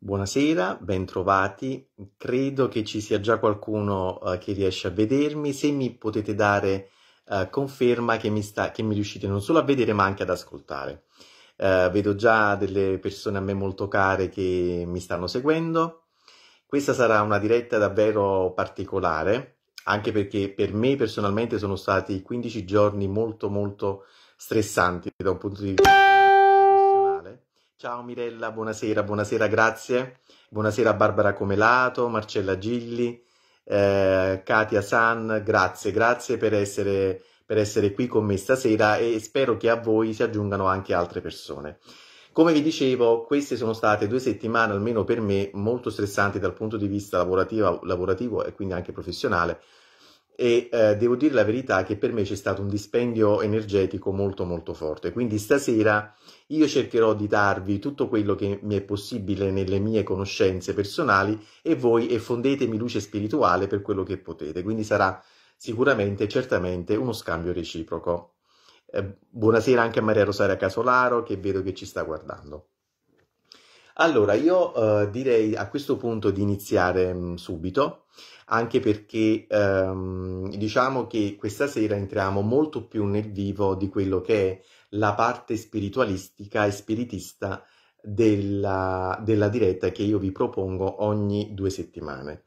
Buonasera, bentrovati. Credo che ci sia già qualcuno uh, che riesce a vedermi. Se mi potete dare uh, conferma che mi, sta, che mi, riuscite non solo a vedere ma anche ad ascoltare. Uh, vedo già delle persone a me molto care che mi stanno seguendo. Questa sarà una diretta davvero particolare, anche perché per me personalmente sono stati 15 giorni molto molto stressanti da un punto di vista Ciao Mirella, buonasera, buonasera, grazie. Buonasera Barbara Comelato, Marcella Gilli, eh, Katia San, grazie, grazie per essere, per essere, qui con me stasera e spero che a voi si aggiungano anche altre persone. Come vi dicevo, queste sono state due settimane, almeno per me, molto stressanti dal punto di vista lavorativo, lavorativo e quindi anche professionale, e eh, devo dire la verità che per me c'è stato un dispendio energetico molto molto forte. Quindi stasera io cercherò di darvi tutto quello che mi è possibile nelle mie conoscenze personali e voi effondetemi luce spirituale per quello che potete. Quindi sarà sicuramente, certamente, uno scambio reciproco. Eh, buonasera anche a Maria Rosaria Casolaro che vedo che ci sta guardando. Allora, io eh, direi a questo punto di iniziare mh, mm, subito, anche perché ehm, diciamo che questa sera entriamo molto più nel vivo di quello che è la parte spiritualistica e spiritista della, della diretta che io vi propongo ogni due settimane.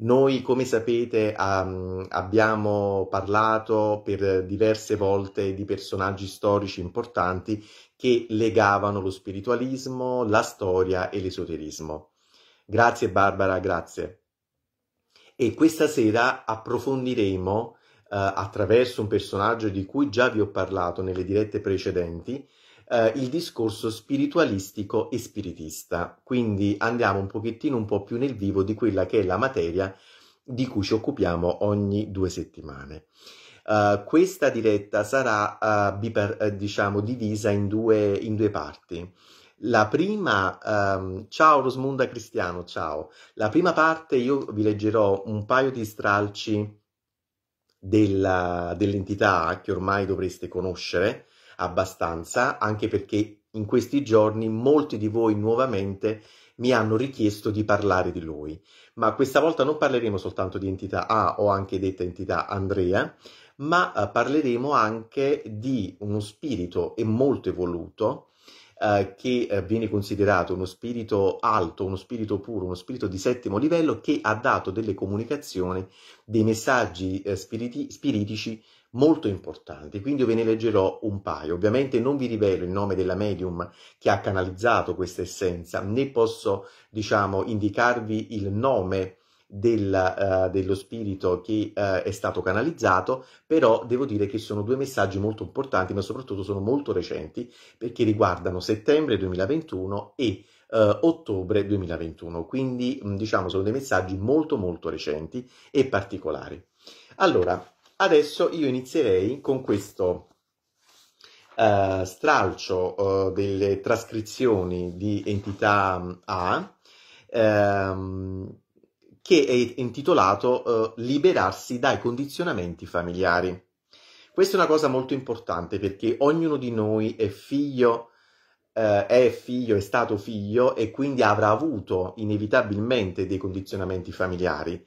Noi, come sapete, um, abbiamo parlato per diverse volte di personaggi storici importanti che legavano lo spiritualismo, la storia e l'esoterismo. Grazie Barbara, grazie. E questa sera approfondiremo eh, attraverso un personaggio di cui già vi ho parlato nelle dirette precedenti, eh, il discorso spiritualistico e spiritista. Quindi andiamo un pochettino un po' più nel vivo di quella che è la materia di cui ci occupiamo ogni due settimane. Eh, questa diretta sarà uh, biper, eh, diciamo divisa in due, in due parti. La prima, um, ciao Rosmunda Cristiano, ciao. La prima parte io vi leggerò un paio di stralci della, dell'entità che ormai dovreste conoscere abbastanza, anche perché in questi giorni molti di voi nuovamente mi hanno richiesto di parlare di lui. Ma questa volta non parleremo soltanto di entità A o anche detta entità Andrea, ma eh, parleremo anche di uno spirito e molto evoluto eh, che eh, viene considerato uno spirito alto, uno spirito puro, uno spirito di settimo livello che ha dato delle comunicazioni, dei messaggi eh, spiriti, spiritici molto importanti, quindi io ve ne leggerò un paio. Ovviamente non vi rivelo il nome della medium che ha canalizzato questa essenza, né posso, diciamo, indicarvi il nome del, uh, dello spirito che uh, è stato canalizzato, però devo dire che sono due messaggi molto importanti, ma soprattutto sono molto recenti perché riguardano settembre 2021 e Uh, ottobre 2021, quindi mm, diciamo sono dei messaggi molto molto recenti e particolari. Allora, adesso io inizierei con questo uh, stralcio uh, delle trascrizioni di entità mm, A. Um, che è intitolato eh, Liberarsi dai condizionamenti familiari. Questa è una cosa molto importante perché ognuno di noi è figlio, eh, è figlio, è stato figlio e quindi avrà avuto inevitabilmente dei condizionamenti familiari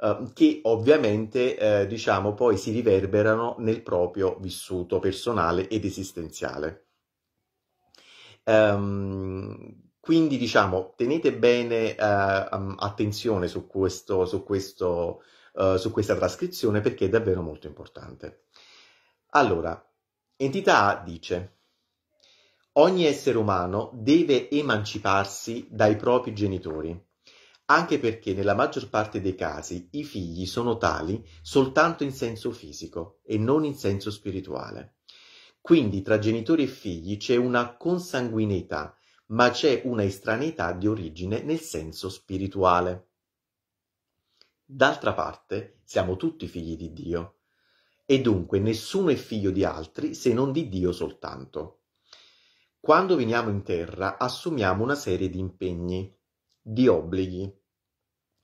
eh, che ovviamente eh, diciamo poi si riverberano nel proprio vissuto personale ed esistenziale. Um, quindi diciamo, tenete bene eh, attenzione su, questo, su, questo, eh, su questa trascrizione perché è davvero molto importante. Allora, entità A dice, ogni essere umano deve emanciparsi dai propri genitori, anche perché nella maggior parte dei casi i figli sono tali soltanto in senso fisico e non in senso spirituale. Quindi tra genitori e figli c'è una consanguineità ma c'è una estraneità di origine nel senso spirituale. D'altra parte, siamo tutti figli di Dio, e dunque nessuno è figlio di altri se non di Dio soltanto. Quando veniamo in terra assumiamo una serie di impegni, di obblighi.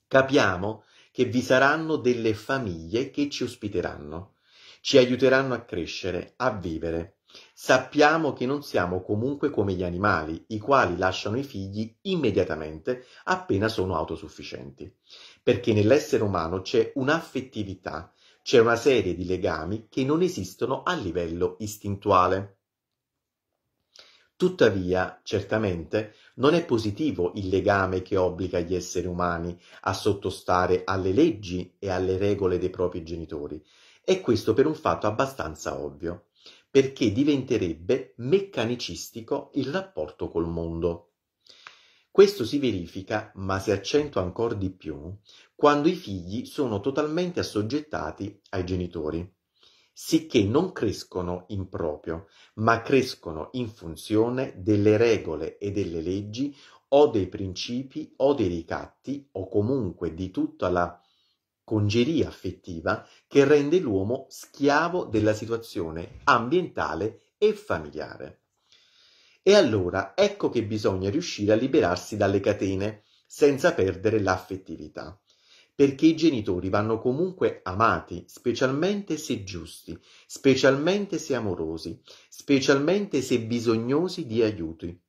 Capiamo che vi saranno delle famiglie che ci ospiteranno, ci aiuteranno a crescere, a vivere, Sappiamo che non siamo comunque come gli animali, i quali lasciano i figli immediatamente appena sono autosufficienti, perché nell'essere umano c'è un'affettività, c'è una serie di legami che non esistono a livello istintuale. Tuttavia, certamente, non è positivo il legame che obbliga gli esseri umani a sottostare alle leggi e alle regole dei propri genitori, e questo per un fatto abbastanza ovvio perché diventerebbe meccanicistico il rapporto col mondo. Questo si verifica, ma si accentua ancor di più, quando i figli sono totalmente assoggettati ai genitori, sicché non crescono in proprio, ma crescono in funzione delle regole e delle leggi o dei principi o dei ricatti o comunque di tutta la congeria affettiva che rende l'uomo schiavo della situazione ambientale e familiare. E allora ecco che bisogna riuscire a liberarsi dalle catene senza perdere l'affettività, perché i genitori vanno comunque amati, specialmente se giusti, specialmente se amorosi, specialmente se bisognosi di aiuti,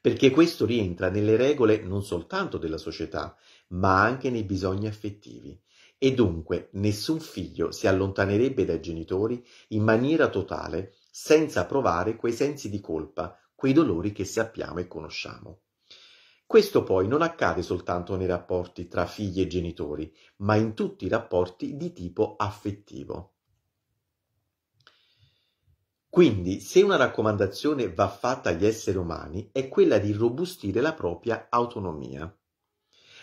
perché questo rientra nelle regole non soltanto della società, ma anche nei bisogni affettivi e dunque nessun figlio si allontanerebbe dai genitori in maniera totale senza provare quei sensi di colpa, quei dolori che sappiamo e conosciamo. Questo poi non accade soltanto nei rapporti tra figli e genitori, ma in tutti i rapporti di tipo affettivo. Quindi, se una raccomandazione va fatta agli esseri umani, è quella di robustire la propria autonomia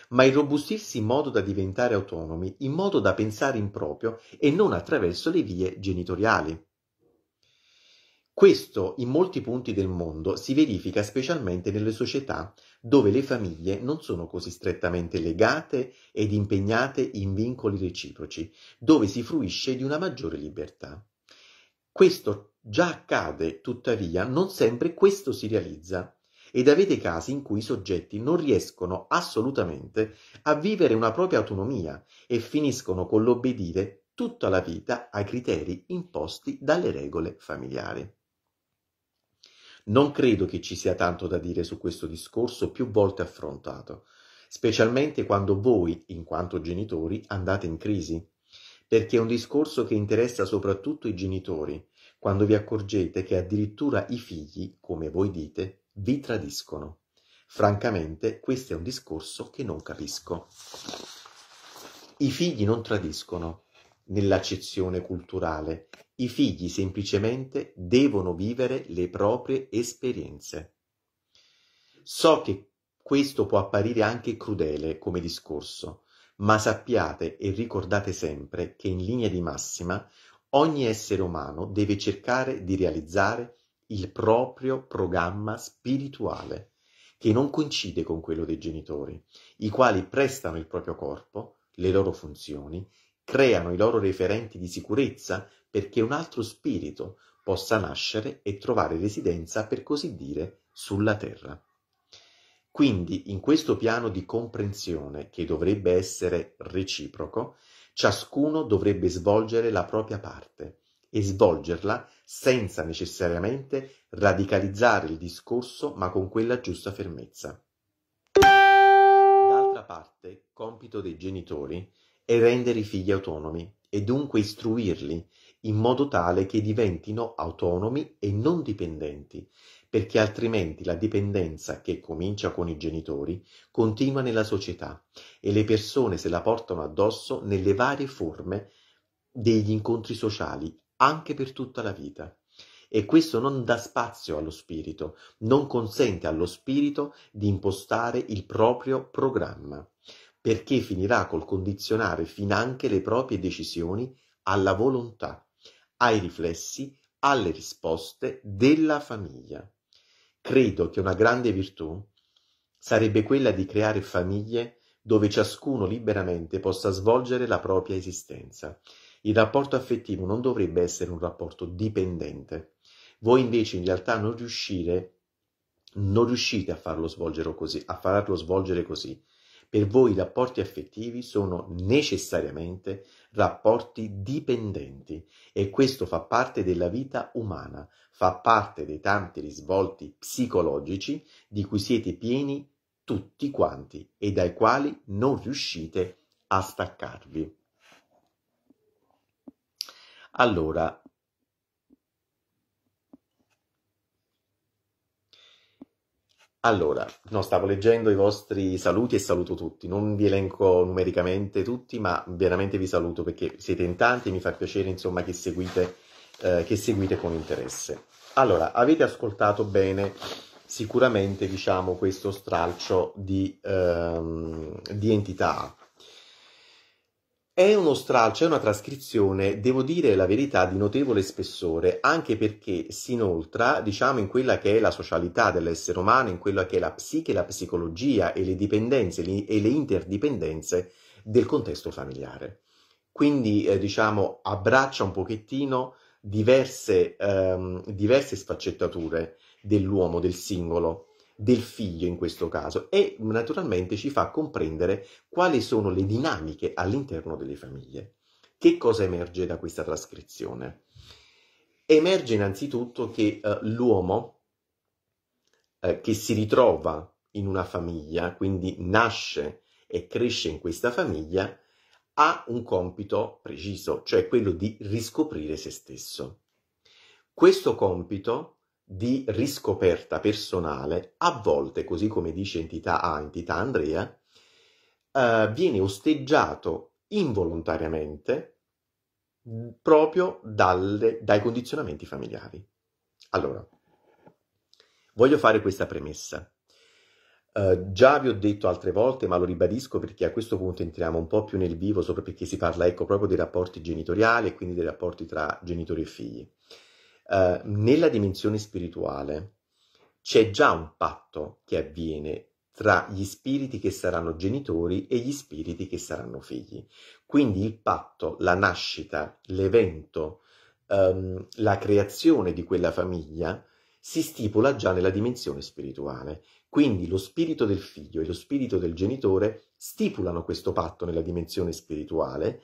ma irrobustirsi in modo da diventare autonomi, in modo da pensare in proprio e non attraverso le vie genitoriali. Questo in molti punti del mondo si verifica specialmente nelle società dove le famiglie non sono così strettamente legate ed impegnate in vincoli reciproci, dove si fruisce di una maggiore libertà. Questo già accade, tuttavia non sempre questo si realizza ed avete casi in cui i soggetti non riescono assolutamente a vivere una propria autonomia e finiscono con l'obbedire tutta la vita ai criteri imposti dalle regole familiari. Non credo che ci sia tanto da dire su questo discorso più volte affrontato, specialmente quando voi, in quanto genitori, andate in crisi, perché è un discorso che interessa soprattutto i genitori, quando vi accorgete che addirittura i figli, come voi dite, vi tradiscono. Francamente, questo è un discorso che non capisco. I figli non tradiscono nell'accezione culturale, i figli semplicemente devono vivere le proprie esperienze. So che questo può apparire anche crudele come discorso, ma sappiate e ricordate sempre che in linea di massima ogni essere umano deve cercare di realizzare il proprio programma spirituale, che non coincide con quello dei genitori, i quali prestano il proprio corpo, le loro funzioni, creano i loro referenti di sicurezza perché un altro spirito possa nascere e trovare residenza, per così dire, sulla terra. Quindi, in questo piano di comprensione, che dovrebbe essere reciproco, ciascuno dovrebbe svolgere la propria parte, e svolgerla senza necessariamente radicalizzare il discorso ma con quella giusta fermezza. D'altra parte, compito dei genitori è rendere i figli autonomi e dunque istruirli in modo tale che diventino autonomi e non dipendenti, perché altrimenti la dipendenza che comincia con i genitori continua nella società e le persone se la portano addosso nelle varie forme degli incontri sociali, anche per tutta la vita. E questo non dà spazio allo spirito, non consente allo spirito di impostare il proprio programma, perché finirà col condizionare finanche le proprie decisioni alla volontà, ai riflessi, alle risposte della famiglia. Credo che una grande virtù sarebbe quella di creare famiglie dove ciascuno liberamente possa svolgere la propria esistenza il rapporto affettivo non dovrebbe essere un rapporto dipendente. Voi invece in realtà non riuscire, non riuscite a farlo svolgere così, a farlo svolgere così. Per voi i rapporti affettivi sono necessariamente rapporti dipendenti e questo fa parte della vita umana, fa parte dei tanti risvolti psicologici di cui siete pieni tutti quanti e dai quali non riuscite a staccarvi allora Allora, no, stavo leggendo i vostri saluti e saluto tutti, non vi elenco numericamente tutti, ma veramente vi saluto perché siete in tanti e mi fa piacere insomma, che, seguite, eh, che seguite, con interesse. Allora, avete ascoltato bene sicuramente diciamo, questo stralcio di, ehm, di entità è uno stralcio, è una trascrizione, devo dire la verità, di notevole spessore, anche perché si inoltra, diciamo, in quella che è la socialità dell'essere umano, in quella che è la psiche, la psicologia e le dipendenze e le interdipendenze del contesto familiare. Quindi, eh, diciamo, abbraccia un pochettino diverse, ehm, diverse sfaccettature dell'uomo, del singolo, del figlio in questo caso e naturalmente ci fa comprendere quali sono le dinamiche all'interno delle famiglie. Che cosa emerge da questa trascrizione? Emerge innanzitutto che eh, l'uomo eh, che si ritrova in una famiglia, quindi nasce e cresce in questa famiglia, ha un compito preciso, cioè quello di riscoprire se stesso. Questo compito di riscoperta personale, a volte, così come dice entità A, ah, entità Andrea, eh, viene osteggiato involontariamente proprio dalle, dai condizionamenti familiari. Allora, voglio fare questa premessa. Uh, già vi ho detto altre volte, ma lo ribadisco perché a questo punto entriamo un po' più nel vivo, soprattutto perché si parla ecco, proprio dei rapporti genitoriali e quindi dei rapporti tra genitori e figli. Eh, nella dimensione spirituale c'è già un patto che avviene tra gli spiriti che saranno genitori e gli spiriti che saranno figli. Quindi il patto, la nascita, l'evento, ehm, la creazione di quella famiglia si stipula già nella dimensione spirituale. Quindi lo spirito del figlio e lo spirito del genitore stipulano questo patto nella dimensione spirituale,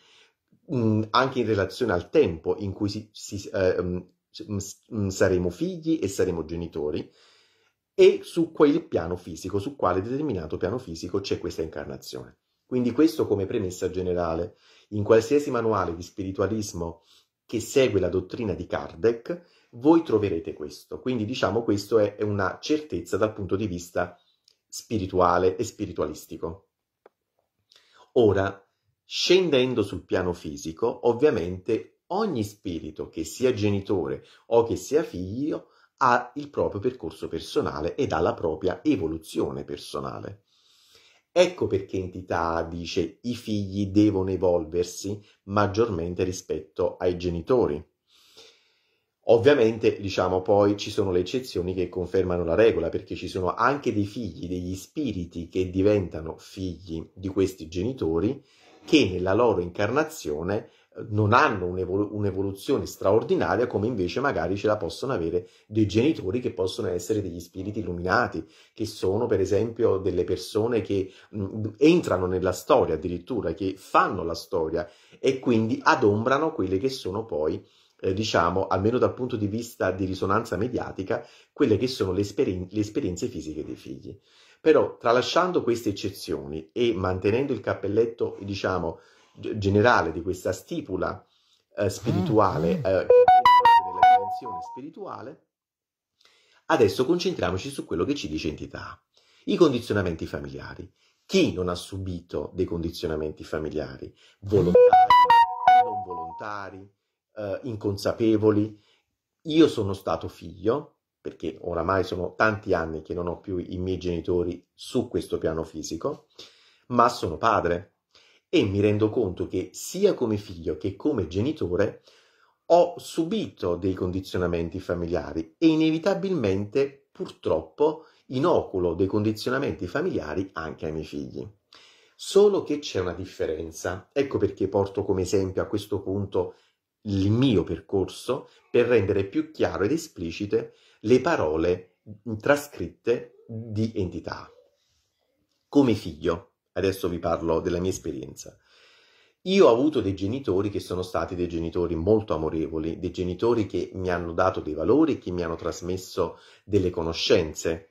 mh, mm, anche in relazione al tempo in cui si, si eh, mm, cioè, saremo figli e saremo genitori e su quel piano fisico, su quale determinato piano fisico c'è questa incarnazione. Quindi questo come premessa generale. In qualsiasi manuale di spiritualismo che segue la dottrina di Kardec, voi troverete questo. Quindi diciamo questo è, è una certezza dal punto di vista spirituale e spiritualistico. Ora, scendendo sul piano fisico, ovviamente ogni spirito, che sia genitore o che sia figlio, ha il proprio percorso personale ed ha la propria evoluzione personale. Ecco perché entità dice i figli devono evolversi maggiormente rispetto ai genitori. Ovviamente, diciamo, poi ci sono le eccezioni che confermano la regola, perché ci sono anche dei figli, degli spiriti che diventano figli di questi genitori, che nella loro incarnazione non hanno un'evoluzione straordinaria come invece magari ce la possono avere dei genitori che possono essere degli spiriti illuminati, che sono per esempio delle persone che mm, entrano nella storia addirittura, che fanno la storia e quindi adombrano quelle che sono poi eh, diciamo, almeno dal punto di vista di risonanza mediatica, quelle che sono le, esperien- le esperienze fisiche dei figli. Però, tralasciando queste eccezioni e mantenendo il cappelletto, diciamo, generale di questa stipula eh, spirituale, mm. eh, nella dimensione spirituale, adesso concentriamoci su quello che ci dice entità. I condizionamenti familiari. Chi non ha subito dei condizionamenti familiari? Volontari, non volontari, eh, inconsapevoli. Io sono stato figlio, perché oramai sono tanti anni che non ho più i miei genitori su questo piano fisico, ma sono padre, e mi rendo conto che sia come figlio che come genitore ho subito dei condizionamenti familiari e inevitabilmente purtroppo inoculo dei condizionamenti familiari anche ai miei figli. Solo che c'è una differenza. Ecco perché porto come esempio a questo punto il mio percorso per rendere più chiaro ed esplicite le parole trascritte di entità. Come figlio, Adesso vi parlo della mia esperienza. Io ho avuto dei genitori che sono stati dei genitori molto amorevoli, dei genitori che mi hanno dato dei valori, che mi hanno trasmesso delle conoscenze,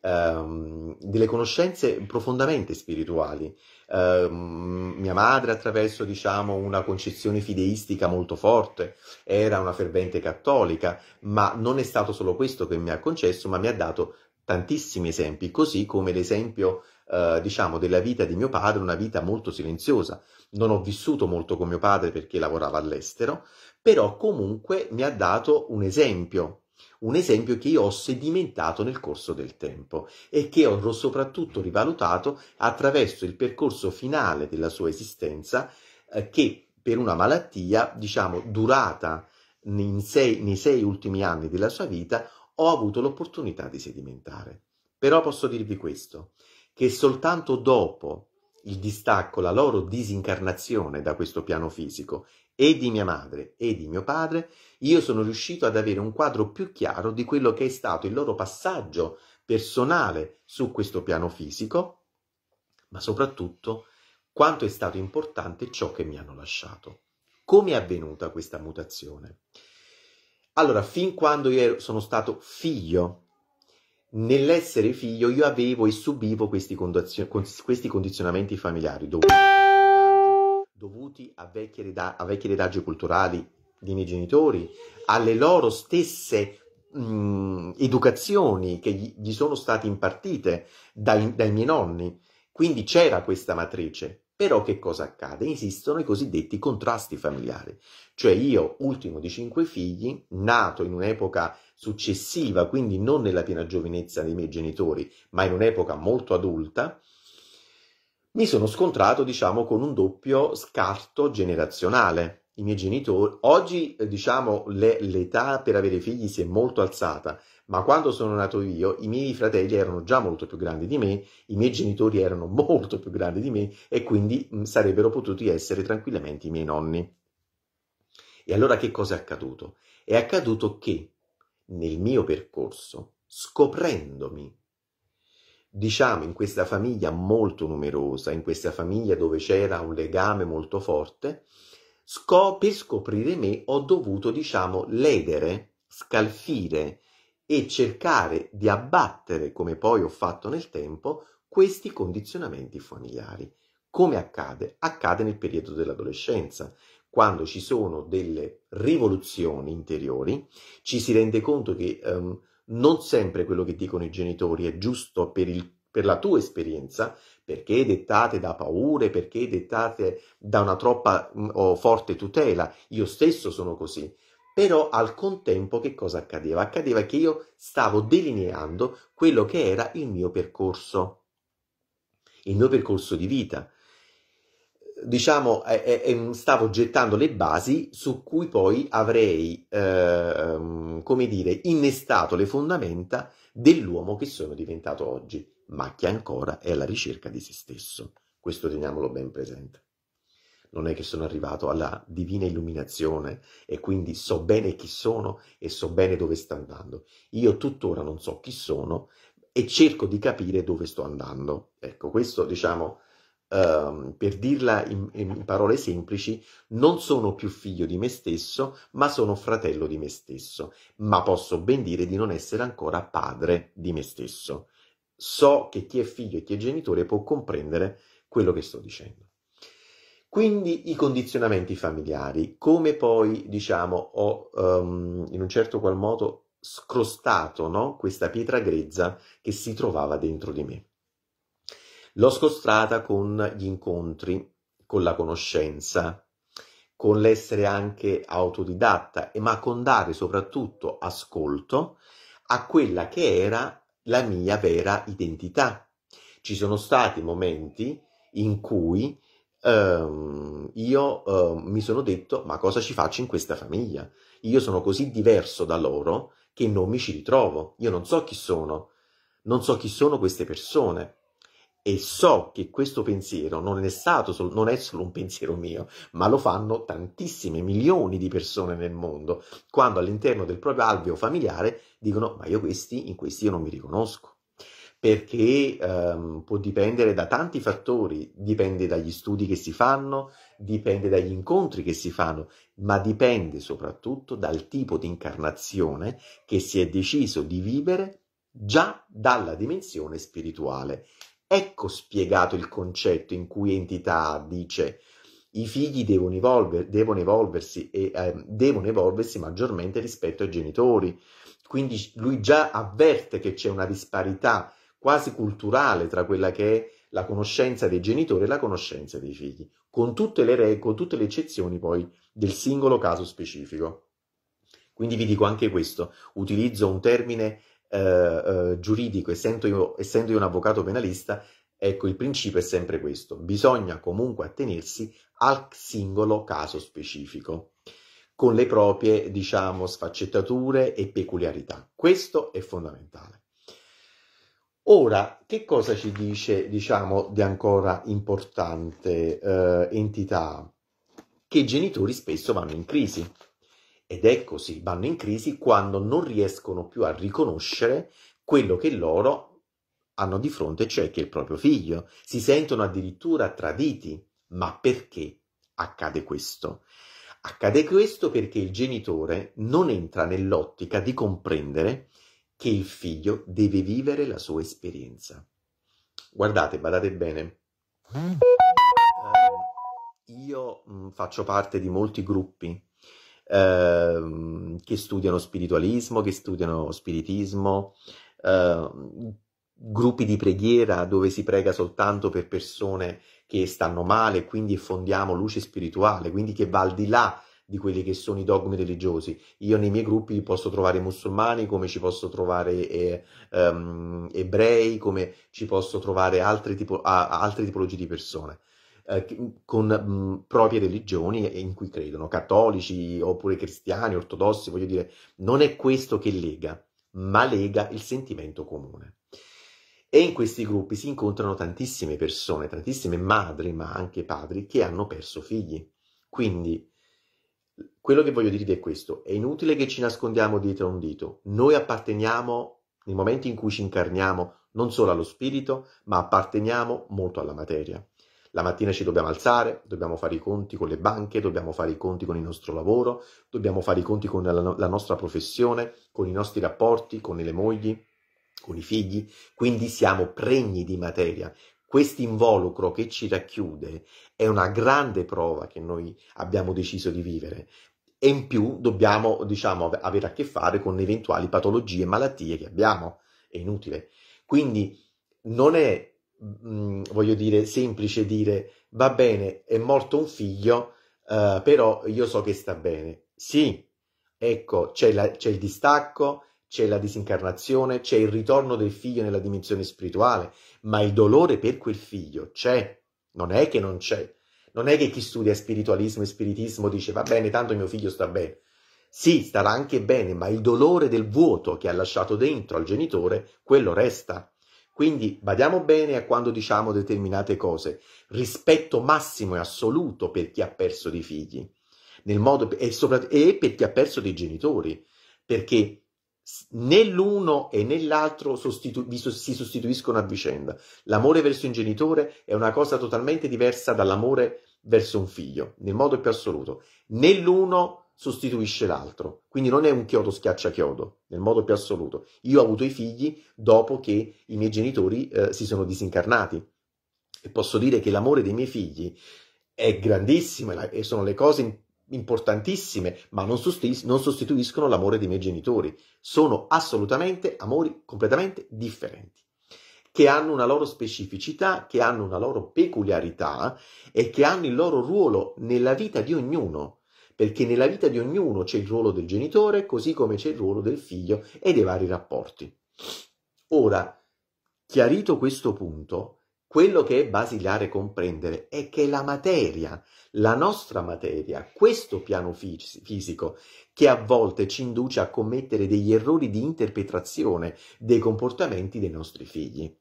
ehm, delle conoscenze profondamente spirituali. Eh, mia madre, attraverso diciamo, una concezione fideistica molto forte, era una fervente cattolica, ma non è stato solo questo che mi ha concesso, ma mi ha dato tantissimi esempi, così come l'esempio eh, diciamo, della vita di mio padre, una vita molto silenziosa. Non ho vissuto molto con mio padre perché lavorava all'estero, però comunque mi ha dato un esempio, un esempio che io ho sedimentato nel corso del tempo e che ho soprattutto rivalutato attraverso il percorso finale della sua esistenza eh, che per una malattia, diciamo, durata sei, nei sei ultimi anni della sua vita, ho avuto l'opportunità di sedimentare. Però posso dirvi questo, che soltanto dopo il distacco, la loro disincarnazione da questo piano fisico e di mia madre e di mio padre, io sono riuscito ad avere un quadro più chiaro di quello che è stato il loro passaggio personale su questo piano fisico, ma soprattutto quanto è stato importante ciò che mi hanno lasciato. Come è avvenuta questa mutazione? Allora, fin quando io sono stato figlio nell'essere figlio io avevo e subivo questi, condazio- questi condizionamenti familiari dovuti, dovuti a, vecchie reda- a vecchie redaggi culturali dei miei genitori, alle loro stesse mh, mhmm, educazioni che gli, gli, sono state impartite dai, dai miei nonni. Quindi c'era questa matrice. Però che cosa accade? Esistono i cosiddetti contrasti familiari. Cioè io, ultimo di cinque figli, nato in un'epoca successiva, quindi non nella piena giovinezza dei miei genitori, ma in un'epoca molto adulta, mi sono scontrato, diciamo, con un doppio scarto generazionale. I miei genitori, oggi, eh, diciamo, le, l'età per avere figli si è molto alzata, ma quando sono nato io, i miei fratelli erano già molto più grandi di me, i miei genitori erano molto più grandi di me e quindi mh, mm, sarebbero potuti essere tranquillamente i miei nonni. E allora che cosa è accaduto? È accaduto che nel mio percorso, scoprendomi. Diciamo in questa famiglia molto numerosa, in questa famiglia dove c'era un legame molto forte, scop- per scoprire me ho dovuto, diciamo, ledere, scalfire e cercare di abbattere, come poi ho fatto nel tempo, questi condizionamenti familiari. Come accade? Accade nel periodo dell'adolescenza, quando ci sono delle rivoluzioni interiori, ci si rende conto che um, non sempre quello che dicono i genitori è giusto per, il, per la tua esperienza, perché dettate da paure, perché dettate da una troppa mm, o forte tutela. Io stesso sono così. Però al contempo che cosa accadeva? Accadeva che io stavo delineando quello che era il mio percorso, il mio percorso di vita diciamo, eh, eh, stavo gettando le basi su cui poi avrei, eh, come dire, innestato le fondamenta dell'uomo che sono diventato oggi, ma che ancora è alla ricerca di se stesso. Questo teniamolo ben presente. Non è che sono arrivato alla divina illuminazione e quindi so bene chi sono e so bene dove sto andando. Io tuttora non so chi sono e cerco di capire dove sto andando. Ecco, questo diciamo ehm, per dirla in, in parole semplici, non sono più figlio di me stesso, ma sono fratello di me stesso, ma posso ben dire di non essere ancora padre di me stesso. So che chi è figlio e chi è genitore può comprendere quello che sto dicendo. Quindi i condizionamenti familiari, come poi diciamo ho um, in un certo qual modo scrostato no? questa pietra grezza che si trovava dentro di me. L'ho scostrata con gli incontri, con la conoscenza, con l'essere anche autodidatta, ma con dare soprattutto ascolto a quella che era la mia vera identità. Ci sono stati momenti in cui ehm, io eh, mi sono detto ma cosa ci faccio in questa famiglia? Io sono così diverso da loro che non mi ci ritrovo, io non so chi sono, non so chi sono queste persone e so che questo pensiero non è, stato sol- non è solo un pensiero mio, ma lo fanno tantissime milioni di persone nel mondo, quando all'interno del proprio alveo familiare dicono ma io questi, in questi io non mi riconosco, perché ehm, può dipendere da tanti fattori, dipende dagli studi che si fanno, dipende dagli incontri che si fanno, ma dipende soprattutto dal tipo di incarnazione che si è deciso di vivere già dalla dimensione spirituale Ecco spiegato il concetto in cui entità dice i figli devono, evolver, devono evolversi e eh, devono evolversi maggiormente rispetto ai genitori. Quindi lui già avverte che c'è una disparità quasi culturale tra quella che è la conoscenza dei genitori e la conoscenza dei figli, con tutte le, re- con tutte le eccezioni poi del singolo caso specifico. Quindi vi dico anche questo, utilizzo un termine eh, eh, giuridico, essendo io, essendo io un avvocato penalista, ecco il principio è sempre questo, bisogna comunque attenersi al singolo caso specifico con le proprie, diciamo, sfaccettature e peculiarità. Questo è fondamentale. Ora, che cosa ci dice, diciamo, di ancora importante eh, entità? Che i genitori spesso vanno in crisi. Ed eccosi, vanno in crisi quando non riescono più a riconoscere quello che loro hanno di fronte, cioè che è il proprio figlio. Si sentono addirittura traditi. Ma perché accade questo? Accade questo perché il genitore non entra nell'ottica di comprendere che il figlio deve vivere la sua esperienza. Guardate, badate bene. Eh, io mh, mm, faccio parte di molti gruppi Ehm, che studiano spiritualismo, che studiano spiritismo, eh, gruppi di preghiera dove si prega soltanto per persone che stanno male, quindi fondiamo luce spirituale, quindi che va al di là di quelli che sono i dogmi religiosi. Io nei miei gruppi posso trovare musulmani, come ci posso trovare eh, ehm, ebrei, come ci posso trovare altri tipo, ah, altre tipologie di persone. Eh, con mh, proprie religioni in cui credono, cattolici oppure cristiani, ortodossi, voglio dire, non è questo che lega, ma lega il sentimento comune. E in questi gruppi si incontrano tantissime persone, tantissime madri, ma anche padri che hanno perso figli. Quindi quello che voglio dirvi è questo: è inutile che ci nascondiamo dietro un dito. Noi apparteniamo, nel momento in cui ci incarniamo, non solo allo spirito, ma apparteniamo molto alla materia. La mattina ci dobbiamo alzare, dobbiamo fare i conti con le banche, dobbiamo fare i conti con il nostro lavoro, dobbiamo fare i conti con la, la nostra professione, con i nostri rapporti, con le mogli, con i figli. Quindi siamo pregni di materia. Questo involucro che ci racchiude è una grande prova che noi abbiamo deciso di vivere, e in più dobbiamo, diciamo, avere a che fare con eventuali patologie e malattie che abbiamo. È inutile. Quindi non è mh, mm, mm, voglio dire, semplice dire va bene, è morto un figlio, eh, però io so che sta bene. Sì, ecco, c'è, la, c'è il distacco, c'è la disincarnazione, c'è il ritorno del figlio nella dimensione spirituale, ma il dolore per quel figlio c'è, non è che non c'è. Non è che chi studia spiritualismo e spiritismo dice va bene, tanto mio figlio sta bene. Sì, starà anche bene, ma il dolore del vuoto che ha lasciato dentro al genitore, quello resta. Quindi badiamo bene a quando diciamo determinate cose. Rispetto massimo e assoluto per chi ha perso dei figli nel modo, e, sopra, e per chi ha perso dei genitori, perché né l'uno e né l'altro sostitu- si sostituiscono a vicenda. L'amore verso un genitore è una cosa totalmente diversa dall'amore verso un figlio, nel modo più assoluto. Né l'uno sostituisce l'altro. Quindi non è un chiodo schiaccia chiodo, nel modo più assoluto. Io ho avuto i figli dopo che i miei genitori eh, si sono disincarnati. E posso dire che l'amore dei miei figli è grandissimo e sono le cose importantissime, ma non, sostitu- non sostituiscono l'amore dei miei genitori. Sono assolutamente amori completamente differenti che hanno una loro specificità, che hanno una loro peculiarità e che hanno il loro ruolo nella vita di ognuno perché nella vita di ognuno c'è il ruolo del genitore, così come c'è il ruolo del figlio e dei vari rapporti. Ora, chiarito questo punto, quello che è basilare comprendere è che la materia, la nostra materia, questo piano fisico, che a volte ci induce a commettere degli errori di interpretazione dei comportamenti dei nostri figli.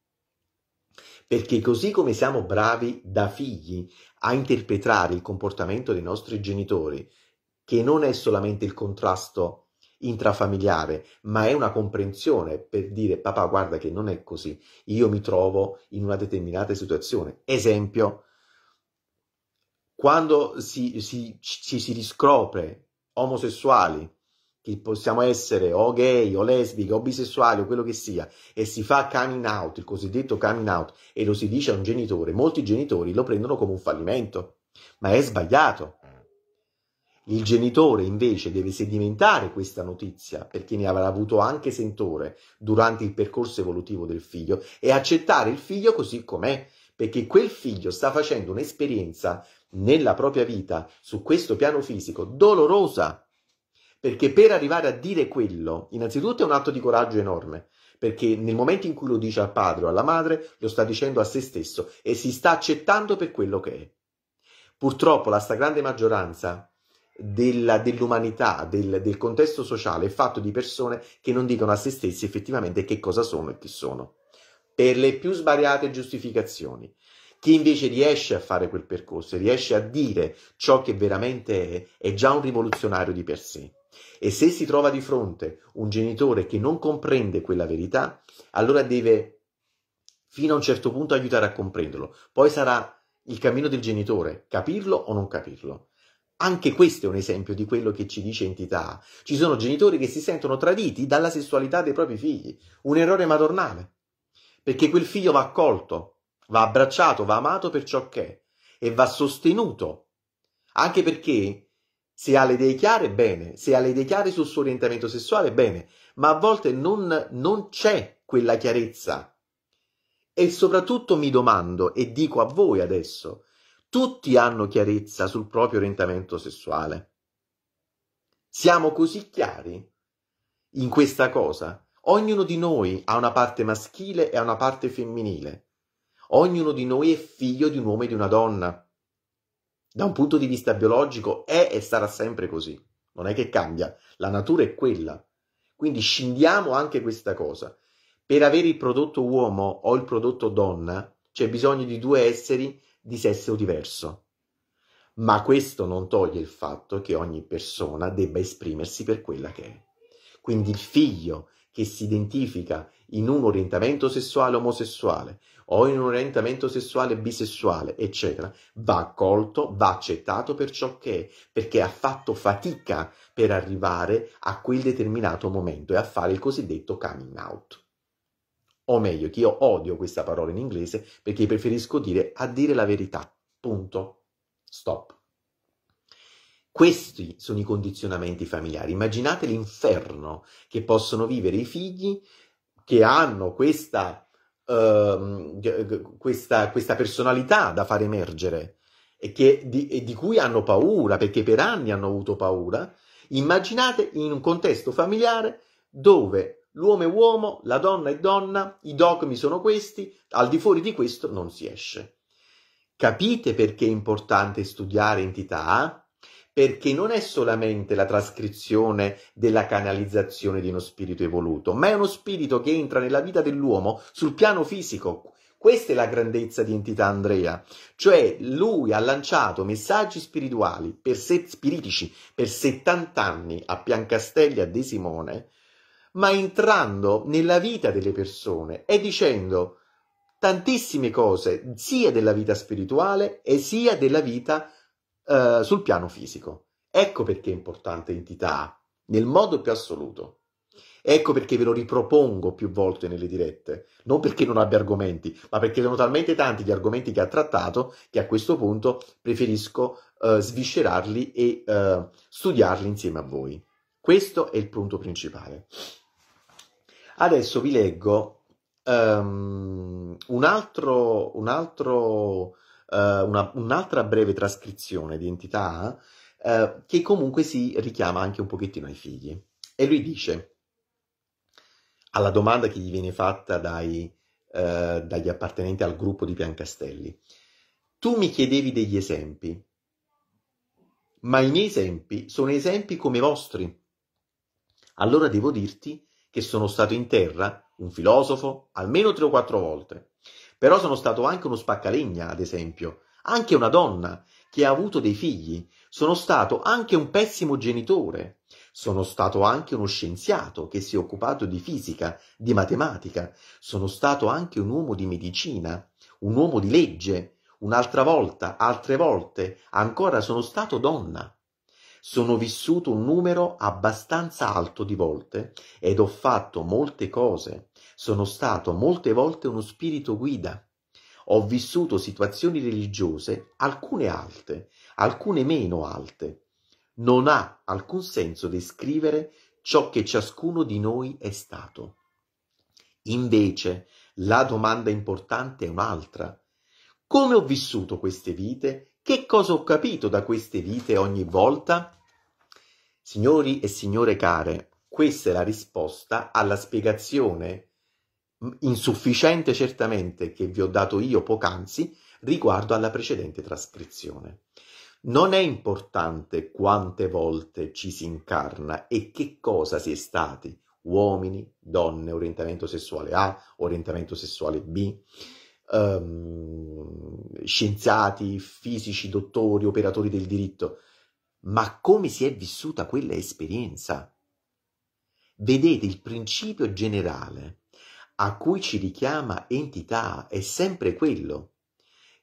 Perché così come siamo bravi da figli a interpretare il comportamento dei nostri genitori, che non è solamente il contrasto intrafamiliare, ma è una comprensione per dire papà guarda che non è così, io mi trovo in una determinata situazione. Esempio, quando si, si, ci si riscopre omosessuali, che possiamo essere o gay o lesbiche o bisessuali o quello che sia, e si fa coming out, il cosiddetto coming out, e lo si dice a un genitore, molti genitori lo prendono come un fallimento, ma è sbagliato il genitore invece deve sedimentare questa notizia, perché ne avrà avuto anche sentore durante il percorso evolutivo del figlio, e accettare il figlio così com'è, perché quel figlio sta facendo un'esperienza nella propria vita, su questo piano fisico, dolorosa. Perché per arrivare a dire quello, innanzitutto è un atto di coraggio enorme, perché nel momento in cui lo dice al padre o alla madre, lo sta dicendo a se stesso e si sta accettando per quello che è. Purtroppo la stragrande maggioranza della, dell'umanità, del, del contesto sociale, è fatto di persone che non dicono a se stessi effettivamente che cosa sono e chi sono, per le più svariate giustificazioni. Chi invece riesce a fare quel percorso, riesce a dire ciò che veramente è, è già un rivoluzionario di per sé. E se si trova di fronte un genitore che non comprende quella verità, allora deve fino a un certo punto aiutare a comprenderlo. Poi sarà il cammino del genitore, capirlo o non capirlo. Anche questo è un esempio di quello che ci dice entità. Ci sono genitori che si sentono traditi dalla sessualità dei propri figli, un errore madornale, perché quel figlio va accolto, va abbracciato, va amato per ciò che è e va sostenuto, anche perché se ha le idee chiare, bene, se ha le idee chiare sul suo orientamento sessuale, bene, ma a volte non, non c'è quella chiarezza. E soprattutto mi domando, e dico a voi adesso, tutti hanno chiarezza sul proprio orientamento sessuale. Siamo così chiari in questa cosa. Ognuno di noi ha una parte maschile e una parte femminile. Ognuno di noi è figlio di un uomo e di una donna. Da un punto di vista biologico è e sarà sempre così. Non è che cambia. La natura è quella. Quindi scindiamo anche questa cosa. Per avere il prodotto uomo o il prodotto donna c'è bisogno di due esseri di sesso diverso. Ma questo non toglie il fatto che ogni persona debba esprimersi per quella che è. Quindi il figlio che si identifica in un orientamento sessuale omosessuale o in un orientamento sessuale bisessuale, eccetera, va accolto, va accettato per ciò che è, perché ha fatto fatica per arrivare a quel determinato momento e a fare il cosiddetto coming out o meglio che io odio questa parola in inglese perché preferisco dire a dire la verità, punto, stop. Questi sono i condizionamenti familiari. Immaginate l'inferno che possono vivere i figli che hanno questa, uh, questa, questa personalità da far emergere e, che, di, e di cui hanno paura perché per anni hanno avuto paura. Immaginate in un contesto familiare dove L'uomo è uomo, la donna è donna, i dogmi sono questi, al di fuori di questo non si esce. Capite perché è importante studiare entità? Perché non è solamente la trascrizione della canalizzazione di uno spirito evoluto, ma è uno spirito che entra nella vita dell'uomo sul piano fisico. Questa è la grandezza di entità Andrea, cioè lui ha lanciato messaggi spirituali per se- spiritici per 70 anni a Piancastelli a De Simone, ma entrando nella vita delle persone e dicendo tantissime cose, sia della vita spirituale e sia della vita eh, sul piano fisico. Ecco perché è importante entità, nel modo più assoluto. Ecco perché ve lo ripropongo più volte nelle dirette, non perché non abbia argomenti, ma perché sono talmente tanti gli argomenti che ha trattato che a questo punto preferisco eh, sviscerarli e eh, studiarli insieme a voi. Questo è il punto principale. Adesso vi leggo um, un altro, un altro, uh, una, un'altra breve trascrizione di entità uh, che comunque si richiama anche un pochettino ai figli. E lui dice, alla domanda che gli viene fatta dai, uh, dagli appartenenti al gruppo di Piancastelli, tu mi chiedevi degli esempi, ma i miei esempi sono esempi come i vostri. Allora devo dirti che sono stato in terra, un filosofo, almeno tre o quattro volte. Però sono stato anche uno spaccalegna, ad esempio, anche una donna che ha avuto dei figli, sono stato anche un pessimo genitore, sono stato anche uno scienziato che si è occupato di fisica, di matematica, sono stato anche un uomo di medicina, un uomo di legge, un'altra volta, altre volte, ancora sono stato donna. Sono vissuto un numero abbastanza alto di volte ed ho fatto molte cose. Sono stato molte volte uno spirito guida. Ho vissuto situazioni religiose, alcune alte, alcune meno alte. Non ha alcun senso descrivere ciò che ciascuno di noi è stato. Invece, la domanda importante è un'altra. Come ho vissuto queste vite che cosa ho capito da queste vite ogni volta? Signori e signore care, questa è la risposta alla spiegazione mm, insufficiente certamente che vi ho dato io poc'anzi riguardo alla precedente trascrizione. Non è importante quante volte ci si incarna e che cosa si è stati, uomini, donne, orientamento sessuale A, orientamento sessuale B ehm, scienziati, fisici, dottori, operatori del diritto, ma come si è vissuta quella esperienza. Vedete, il principio generale a cui ci richiama entità è sempre quello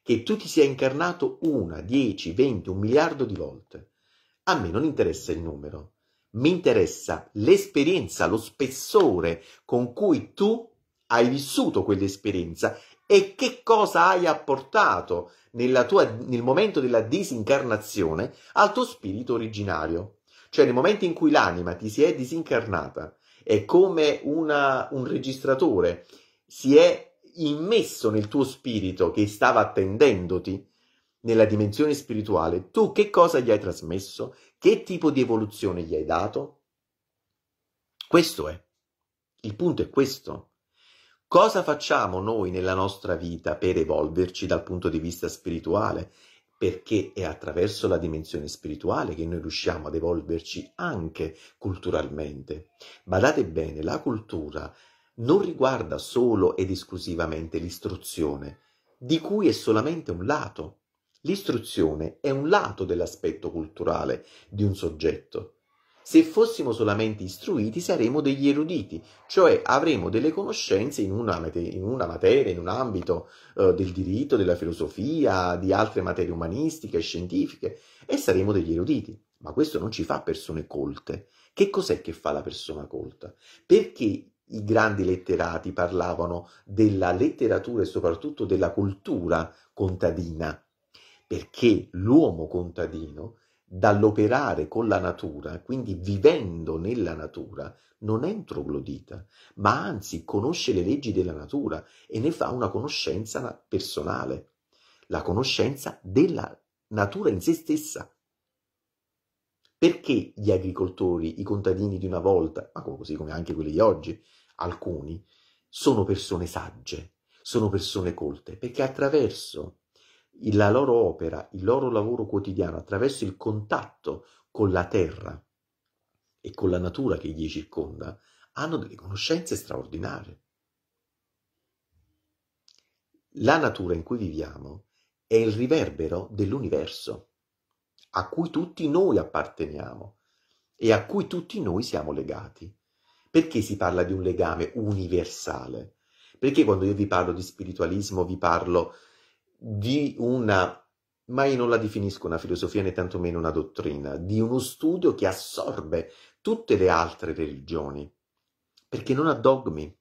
che tu ti sia incarnato una, dieci, venti, un miliardo di volte. A me non interessa il numero, mi interessa l'esperienza, lo spessore con cui tu hai vissuto quell'esperienza e che cosa hai apportato tua, nel momento della disincarnazione al tuo spirito originario. Cioè nel momento in cui l'anima ti si è disincarnata, e come una, un registratore, si è immesso nel tuo spirito che stava attendendoti nella dimensione spirituale, tu che cosa gli hai trasmesso? Che tipo di evoluzione gli hai dato? Questo è. Il punto è questo. Cosa facciamo noi nella nostra vita per evolverci dal punto di vista spirituale? Perché è attraverso la dimensione spirituale che noi riusciamo ad evolverci anche culturalmente. Badate bene, la cultura non riguarda solo ed esclusivamente l'istruzione, di cui è solamente un lato. L'istruzione è un lato dell'aspetto culturale di un soggetto. Se fossimo solamente istruiti saremmo degli eruditi, cioè avremo delle conoscenze in una, in una materia, in un ambito eh, del diritto, della filosofia, di altre materie umanistiche e scientifiche, e saremo degli eruditi. Ma questo non ci fa persone colte. Che cos'è che fa la persona colta? Perché i grandi letterati parlavano della letteratura e soprattutto della cultura contadina, perché l'uomo contadino dall'operare con la natura, quindi vivendo nella natura, non è troglodita, ma anzi conosce le leggi della natura e ne fa una conoscenza personale, la conoscenza della natura in se stessa. Perché gli agricoltori, i contadini di una volta, ma così come anche quelli di oggi, alcuni, sono persone sagge, sono persone colte, perché attraverso la loro opera, il loro lavoro quotidiano attraverso il contatto con la terra e con la natura che gli circonda, hanno delle conoscenze straordinarie. La natura in cui viviamo è il riverbero dell'universo a cui tutti noi apparteniamo e a cui tutti noi siamo legati. Perché si parla di un legame universale? Perché quando io vi parlo di spiritualismo, vi parlo di di una, ma io non la definisco una filosofia né tantomeno una dottrina, di uno studio che assorbe tutte le altre religioni, perché non ha dogmi,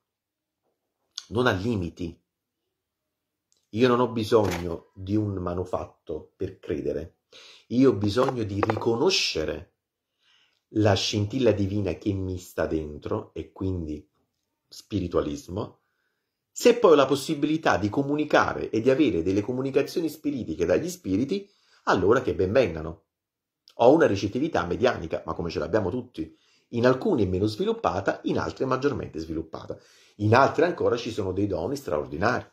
non ha limiti. Io non ho bisogno di un manufatto per credere, io ho bisogno di riconoscere la scintilla divina che mi sta dentro e quindi spiritualismo se poi ho la possibilità di comunicare e di avere delle comunicazioni spiritiche dagli spiriti, allora che ben vengano. Ho una ricettività medianica, ma come ce l'abbiamo tutti, in alcuni è meno sviluppata, in altri è maggiormente sviluppata. In altri ancora ci sono dei doni straordinari.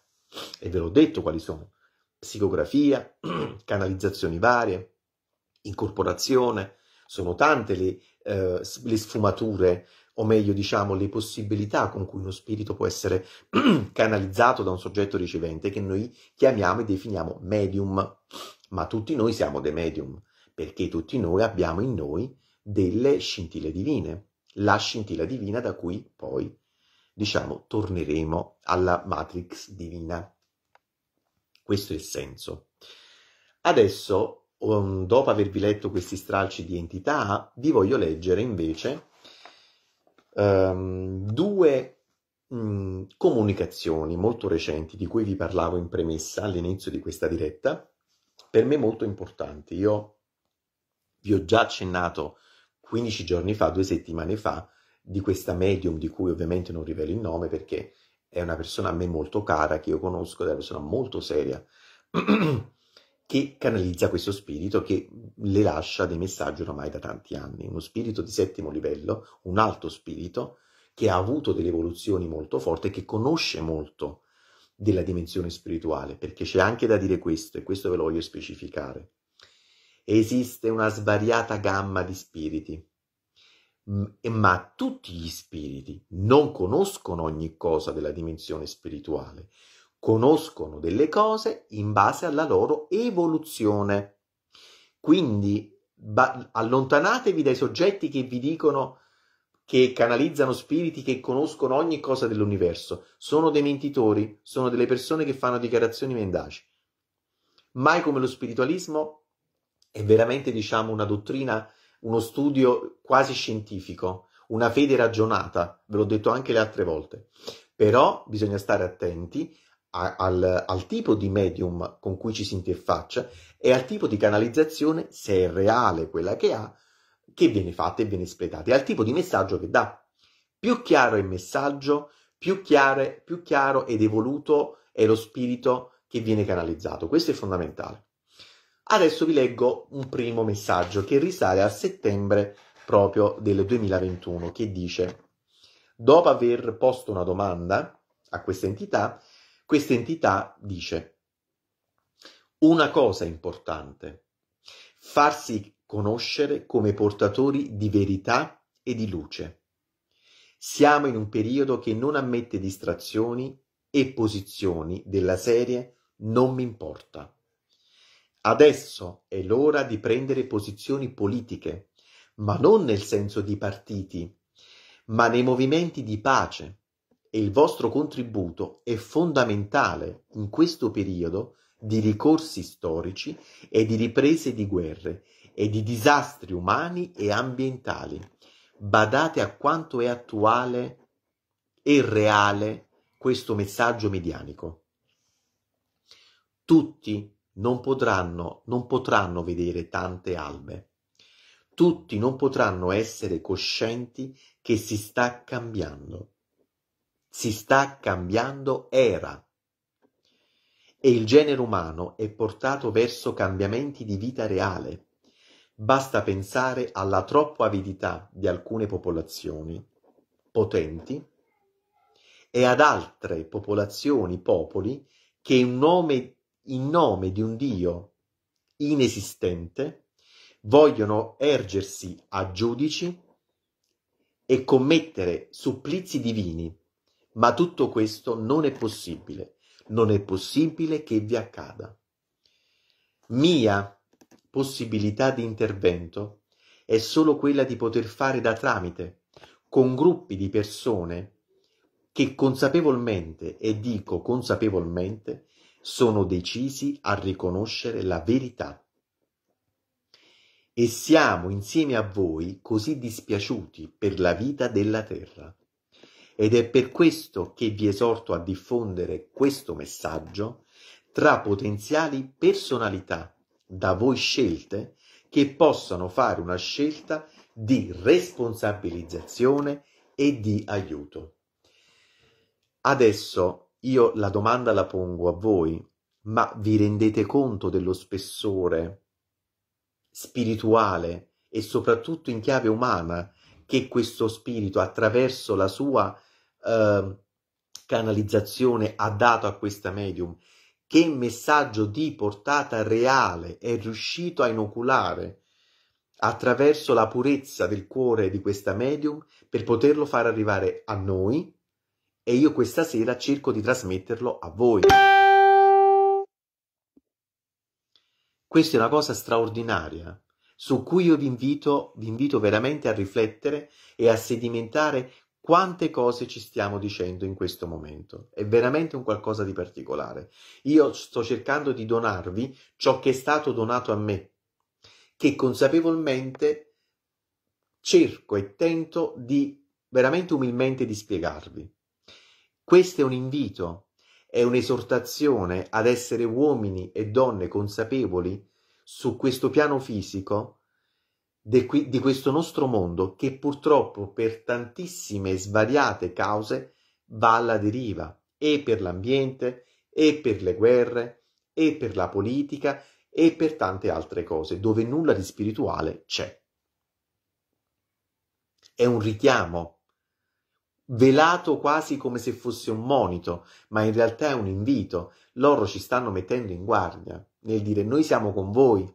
E ve l'ho detto quali sono. Psicografia, canalizzazioni varie, incorporazione. Sono tante le, eh, le sfumature o meglio diciamo le possibilità con cui uno spirito può essere canalizzato da un soggetto ricevente che noi chiamiamo e definiamo medium. Ma tutti noi siamo dei medium, perché tutti noi abbiamo in noi delle scintille divine, la scintilla divina da cui poi diciamo torneremo alla matrix divina. Questo è il senso. Adesso, um, dopo avervi letto questi stralci di entità, vi voglio leggere invece ehm, due mh, comunicazioni molto recenti di cui vi parlavo in premessa all'inizio di questa diretta, per me molto importanti. Io vi ho già accennato 15 giorni fa, due settimane fa, di questa medium di cui ovviamente non rivelo il nome perché è una persona a me molto cara, che io conosco, è una persona molto seria. che canalizza questo spirito che le lascia dei messaggi oramai da tanti anni, uno spirito di settimo livello, un alto spirito che ha avuto delle evoluzioni molto forti e che conosce molto della dimensione spirituale, perché c'è anche da dire questo e questo ve lo voglio specificare. Esiste una svariata gamma di spiriti, ma tutti gli spiriti non conoscono ogni cosa della dimensione spirituale conoscono delle cose in base alla loro evoluzione. Quindi ba- allontanatevi dai soggetti che vi dicono che canalizzano spiriti che conoscono ogni cosa dell'universo. Sono dei mentitori, sono delle persone che fanno dichiarazioni mendaci. Mai come lo spiritualismo è veramente, diciamo, una dottrina, uno studio quasi scientifico, una fede ragionata, ve l'ho detto anche le altre volte. Però bisogna stare attenti al, al tipo di medium con cui ci si interfaccia e al tipo di canalizzazione, se è reale quella che ha, che viene fatta e viene espletata, e al tipo di messaggio che dà. Più chiaro è il messaggio, più, chiare, più chiaro ed evoluto è lo spirito che viene canalizzato. Questo è fondamentale. Adesso vi leggo un primo messaggio che risale a settembre proprio del 2021, che dice, dopo aver posto una domanda a questa entità, questa entità dice una cosa importante, farsi conoscere come portatori di verità e di luce. Siamo in un periodo che non ammette distrazioni e posizioni della serie non mi importa. Adesso è l'ora di prendere posizioni politiche, ma non nel senso di partiti, ma nei movimenti di pace, e il vostro contributo è fondamentale in questo periodo di ricorsi storici e di riprese di guerre e di disastri umani e ambientali. Badate a quanto è attuale e reale questo messaggio medianico. Tutti non potranno, non potranno vedere tante albe. Tutti non potranno essere coscienti che si sta cambiando. Si sta cambiando era. E il genere umano è portato verso cambiamenti di vita reale. Basta pensare alla troppa avidità di alcune popolazioni potenti e ad altre popolazioni, popoli, che in nome, in nome di un Dio inesistente vogliono ergersi a giudici e commettere supplizi divini ma tutto questo non è possibile. Non è possibile che vi accada. Mia possibilità di intervento è solo quella di poter fare da tramite con gruppi di persone che consapevolmente, e dico consapevolmente, sono decisi a riconoscere la verità. E siamo insieme a voi così dispiaciuti per la vita della terra ed è per questo che vi esorto a diffondere questo messaggio tra potenziali personalità da voi scelte che possano fare una scelta di responsabilizzazione e di aiuto. Adesso io la domanda la pongo a voi, ma vi rendete conto dello spessore spirituale e soprattutto in chiave umana che questo spirito attraverso la sua Ehm, canalizzazione ha dato a questa medium, che messaggio di portata reale è riuscito a inoculare attraverso la purezza del cuore di questa medium per poterlo far arrivare a noi e io questa sera cerco di trasmetterlo a voi. Questa è una cosa straordinaria su cui io vi invito, vi invito veramente a riflettere e a sedimentare quante cose ci stiamo dicendo in questo momento. È veramente un qualcosa di particolare. Io sto cercando di donarvi ciò che è stato donato a me, che consapevolmente cerco e tento di veramente umilmente di spiegarvi. Questo è un invito, è un'esortazione ad essere uomini e donne consapevoli su questo piano fisico di questo nostro mondo che purtroppo per tantissime e svariate cause va alla deriva e per l'ambiente e per le guerre e per la politica e per tante altre cose dove nulla di spirituale c'è. È un richiamo velato quasi come se fosse un monito, ma in realtà è un invito. Loro ci stanno mettendo in guardia nel dire noi siamo con voi,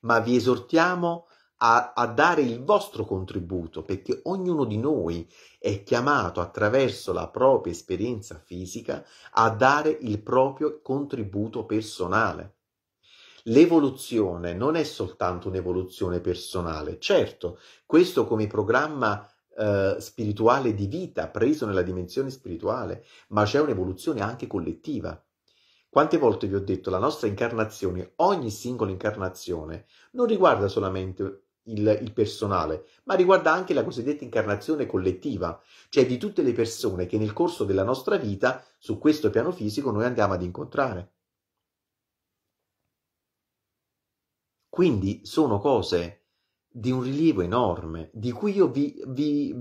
ma vi esortiamo a a, a dare il vostro contributo, perché ognuno di noi è chiamato attraverso la propria esperienza fisica a dare il proprio contributo personale. L'evoluzione non è soltanto un'evoluzione personale, certo, questo come programma eh, spirituale di vita preso nella dimensione spirituale, ma c'è un'evoluzione anche collettiva. Quante volte vi ho detto la nostra incarnazione, ogni singola incarnazione, non riguarda solamente il, il, personale, ma riguarda anche la cosiddetta incarnazione collettiva, cioè di tutte le persone che nel corso della nostra vita su questo piano fisico noi andiamo ad incontrare. Quindi sono cose di un rilievo enorme, di cui io vi, vi,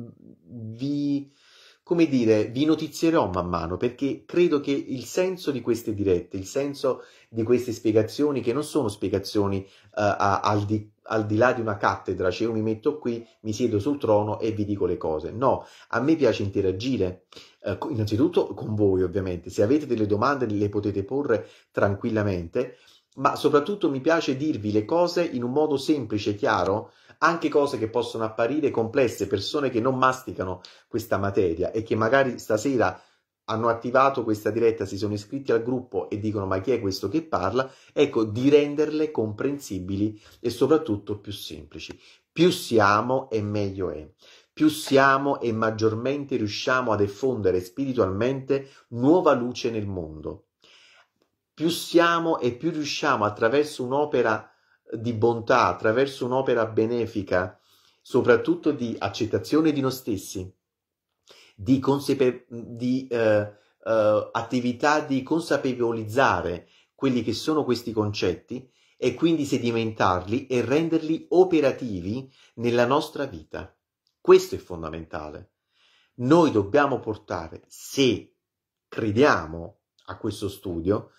vi come dire, vi notizierò man mano perché credo che il senso di queste dirette, il senso di queste spiegazioni, che non sono spiegazioni uh, a, al di al di là di una cattedra, cioè io mi metto qui, mi siedo sul trono e vi dico le cose. No, a me piace interagire, eh, innanzitutto con voi ovviamente, se avete delle domande le potete porre tranquillamente, ma soprattutto mi piace dirvi le cose in un modo semplice, chiaro, anche cose che possono apparire complesse, persone che non masticano questa materia e che magari stasera hanno attivato questa diretta, si sono iscritti al gruppo e dicono ma chi è questo che parla, ecco di renderle comprensibili e soprattutto più semplici. Più siamo e meglio è. Più siamo e maggiormente riusciamo ad effondere spiritualmente nuova luce nel mondo. Più siamo e più riusciamo attraverso un'opera di bontà, attraverso un'opera benefica, soprattutto di accettazione di noi stessi, di, consepe- di eh, eh, attività di consapevolizzare quelli che sono questi concetti e quindi sedimentarli e renderli operativi nella nostra vita. Questo è fondamentale. Noi dobbiamo portare, se crediamo a questo studio,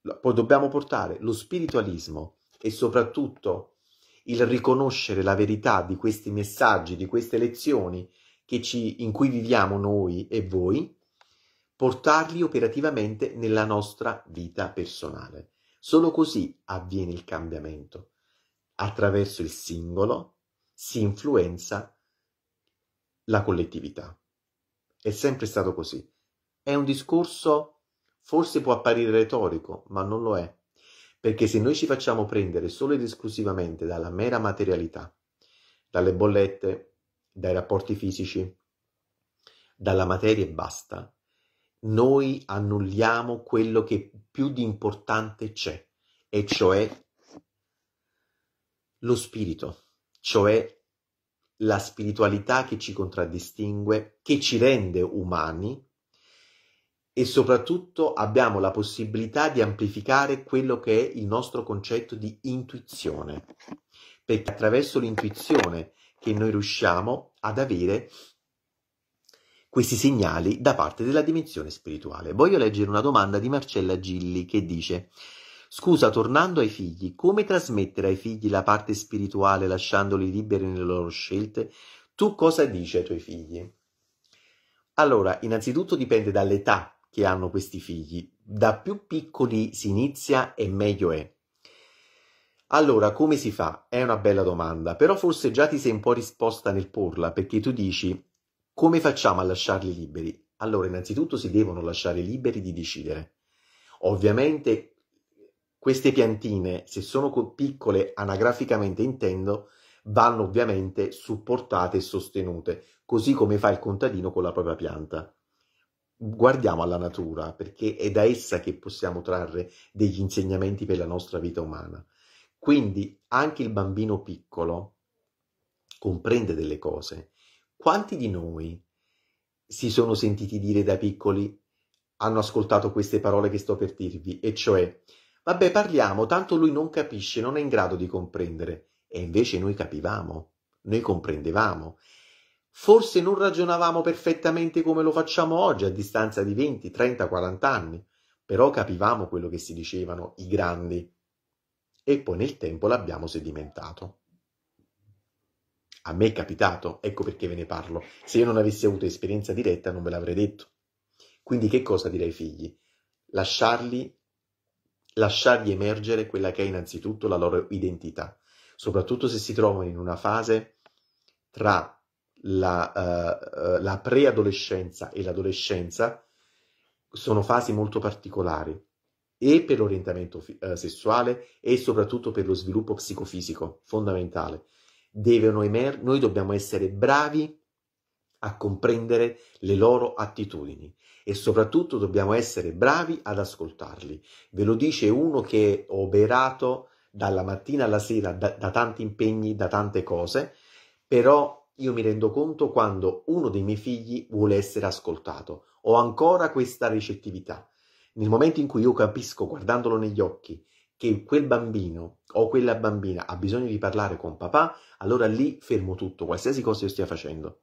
dobbiamo portare lo spiritualismo e soprattutto il riconoscere la verità di questi messaggi, di queste lezioni ci, in cui viviamo noi e voi, portarli operativamente nella nostra vita personale. Solo così avviene il cambiamento. Attraverso il singolo si influenza la collettività. È sempre stato così. È un discorso, forse può apparire retorico, ma non lo è. Perché se noi ci facciamo prendere solo ed esclusivamente dalla mera materialità, dalle bollette, dai rapporti fisici, dalla materia e basta, noi annulliamo quello che più di importante c'è, e cioè lo spirito, cioè la spiritualità che ci contraddistingue, che ci rende umani e soprattutto abbiamo la possibilità di amplificare quello che è il nostro concetto di intuizione, perché attraverso l'intuizione che noi riusciamo ad avere questi segnali da parte della dimensione spirituale. Voglio leggere una domanda di Marcella Gilli che dice Scusa, tornando ai figli, come trasmettere ai figli la parte spirituale lasciandoli liberi nelle loro scelte? Tu cosa dici ai tuoi figli? Allora, innanzitutto dipende dall'età che hanno questi figli. Da più piccoli si inizia e meglio è. Allora, come si fa? È una bella domanda, però forse già ti sei un po' risposta nel porla, perché tu dici come facciamo a lasciarli liberi? Allora, innanzitutto si devono lasciare liberi di decidere. Ovviamente queste piantine, se sono piccole anagraficamente intendo, vanno ovviamente supportate e sostenute, così come fa il contadino con la propria pianta. Guardiamo alla natura, perché è da essa che possiamo trarre degli insegnamenti per la nostra vita umana. Quindi anche il bambino piccolo comprende delle cose. Quanti di noi si sono sentiti dire da piccoli hanno ascoltato queste parole che sto per dirvi, e cioè, vabbè parliamo, tanto lui non capisce, non è in grado di comprendere, e invece noi capivamo, noi comprendevamo. Forse non ragionavamo perfettamente come lo facciamo oggi a distanza di 20, 30, 40 anni, però capivamo quello che si dicevano i grandi e poi nel tempo l'abbiamo sedimentato. A me è capitato, ecco perché ve ne parlo. Se io non avessi avuto esperienza diretta non ve l'avrei detto. Quindi che cosa direi ai figli? Lasciarli, lasciargli emergere quella che è innanzitutto la loro identità, soprattutto se si trovano in una fase tra la, uh, la preadolescenza e l'adolescenza, sono fasi molto particolari e per l'orientamento eh, sessuale e soprattutto per lo sviluppo psicofisico fondamentale. Devono emer- noi dobbiamo essere bravi a comprendere le loro attitudini e soprattutto dobbiamo essere bravi ad ascoltarli. Ve lo dice uno che è oberato dalla mattina alla sera da, da tanti impegni, da tante cose, però io mi rendo conto quando uno dei miei figli vuole essere ascoltato. Ho ancora questa ricettività nel momento in cui io capisco, guardandolo negli occhi, che quel bambino o quella bambina ha bisogno di parlare con papà, allora lì fermo tutto, qualsiasi cosa io stia facendo.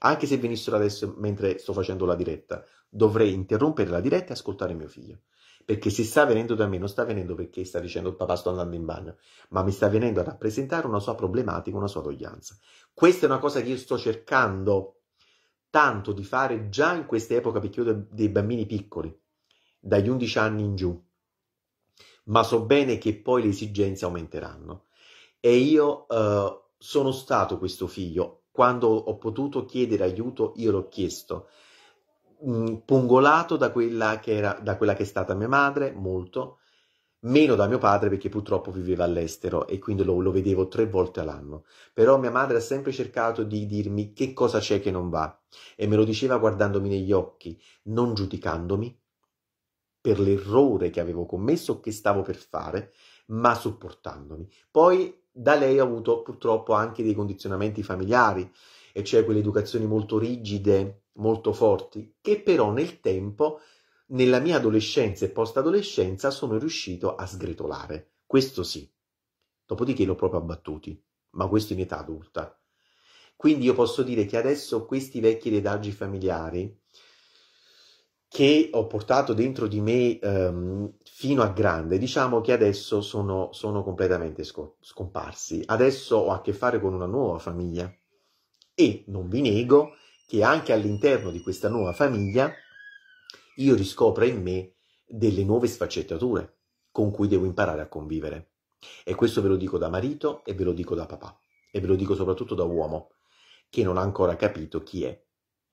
Anche se venissero adesso mentre sto facendo la diretta, dovrei interrompere la diretta e ascoltare mio figlio. Perché se sta venendo da me, non sta venendo perché sta dicendo papà sto andando in bagno, ma mi sta venendo a rappresentare una sua problematica, una sua doglianza. Questa è una cosa che io sto cercando tanto di fare già in questa epoca perché io ho dei bambini piccoli dagli 11 anni in giù, ma so bene che poi le esigenze aumenteranno. E io eh, sono stato questo figlio, quando ho potuto chiedere aiuto io l'ho chiesto, mh, mm, pungolato da quella, che era, da quella che è stata mia madre, molto, meno da mio padre perché purtroppo viveva all'estero e quindi lo, lo, vedevo tre volte all'anno. Però mia madre ha sempre cercato di dirmi che cosa c'è che non va e me lo diceva guardandomi negli occhi, non giudicandomi, per l'errore che avevo commesso che stavo per fare, ma supportandomi. Poi da lei ho avuto purtroppo anche dei condizionamenti familiari, e cioè quelle educazioni molto rigide, molto forti, che però nel tempo, nella mia adolescenza e post-adolescenza, sono riuscito a sgretolare. Questo sì. Dopodiché l'ho proprio abbattuti, ma questo in età adulta. Quindi io posso dire che adesso questi vecchi redaggi familiari che ho portato dentro di me ehm, fino a grande, diciamo che adesso sono, sono completamente sco- scomparsi. Adesso ho a che fare con una nuova famiglia e non vi nego che anche all'interno di questa nuova famiglia io riscopro in me delle nuove sfaccettature con cui devo imparare a convivere. E questo ve lo dico da marito e ve lo dico da papà e ve lo dico soprattutto da uomo che non ha ancora capito chi è